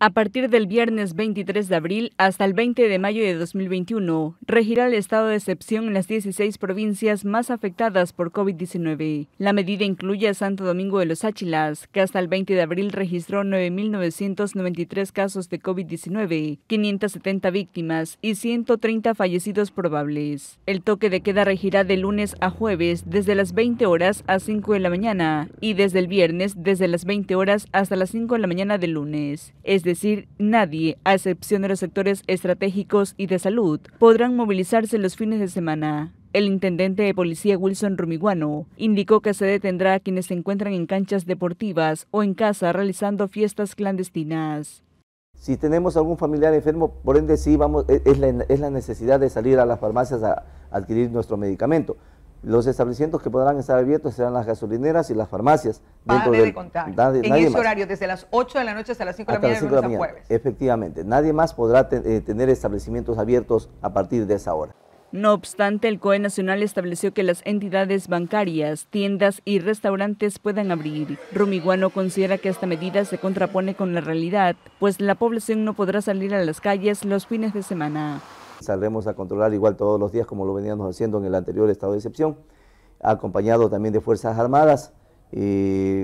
a partir del viernes 23 de abril hasta el 20 de mayo de 2021, regirá el estado de excepción en las 16 provincias más afectadas por COVID-19. La medida incluye a Santo Domingo de los Áchilas, que hasta el 20 de abril registró 9.993 casos de COVID-19, 570 víctimas y 130 fallecidos probables. El toque de queda regirá de lunes a jueves desde las 20 horas a 5 de la mañana y desde el viernes desde las 20 horas hasta las 5 de la mañana del lunes decir, nadie, a excepción de los sectores estratégicos y de salud, podrán movilizarse los fines de semana. El intendente de policía Wilson Rumiguano indicó que se detendrá a quienes se encuentran en canchas deportivas o en casa realizando fiestas clandestinas. Si tenemos algún familiar enfermo, por ende sí vamos, e, es la, es la necesidad de salir a las farmacias a adquirir nuestro medicamento. Los establecimientos que podrán estar abiertos serán las gasolineras y las farmacias. Dentro de del, contar. en ese horario, desde las 8 de la noche hasta las 5 de la mañana, Efectivamente, nadie más podrá eh, tener establecimientos abiertos a partir de esa hora. No obstante, el COE Nacional estableció que las entidades bancarias, tiendas y restaurantes puedan abrir. Rumiguano considera que esta medida se contrapone con la realidad, pues la población no podrá salir a las calles los fines de semana. Saldremos a controlar igual todos los días como lo veníamos haciendo en el anterior estado de excepción, acompañado también de Fuerzas Armadas. Y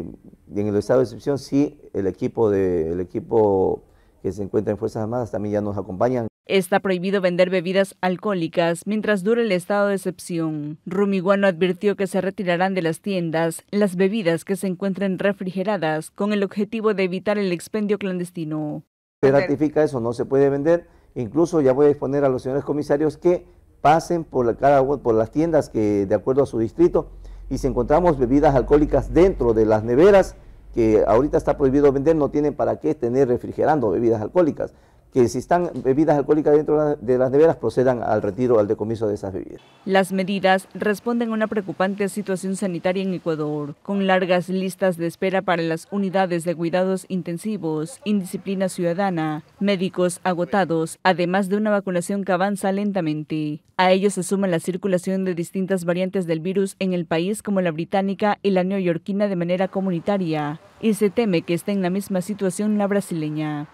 en el estado de excepción sí, el equipo, equipo que se encuentra en Fuerzas Armadas también ya nos acompañan. Está prohibido vender bebidas alcohólicas mientras dure el estado de excepción. Rumiguano advirtió que se retirarán de las tiendas las bebidas que se encuentren refrigeradas con el objetivo de evitar el expendio clandestino. Se ratifica eso, no se puede vender Incluso ya voy a exponer a los señores comisarios que pasen por, por las tiendas que de acuerdo a su distrito y si encontramos bebidas alcohólicas dentro de las neveras, que ahorita está prohibido vender, no tienen para qué tener refrigerando bebidas alcohólicas que si están bebidas alcohólicas dentro de las neveras procedan al retiro al decomiso de esas bebidas. Las medidas responden a una preocupante situación sanitaria en Ecuador, con largas listas de espera para las unidades de cuidados intensivos, indisciplina ciudadana, médicos agotados, además de una vacunación que avanza lentamente. A ello se suma la circulación de distintas variantes del virus en el país como la británica y la neoyorquina de manera comunitaria, y se teme que esté en la misma situación la brasileña.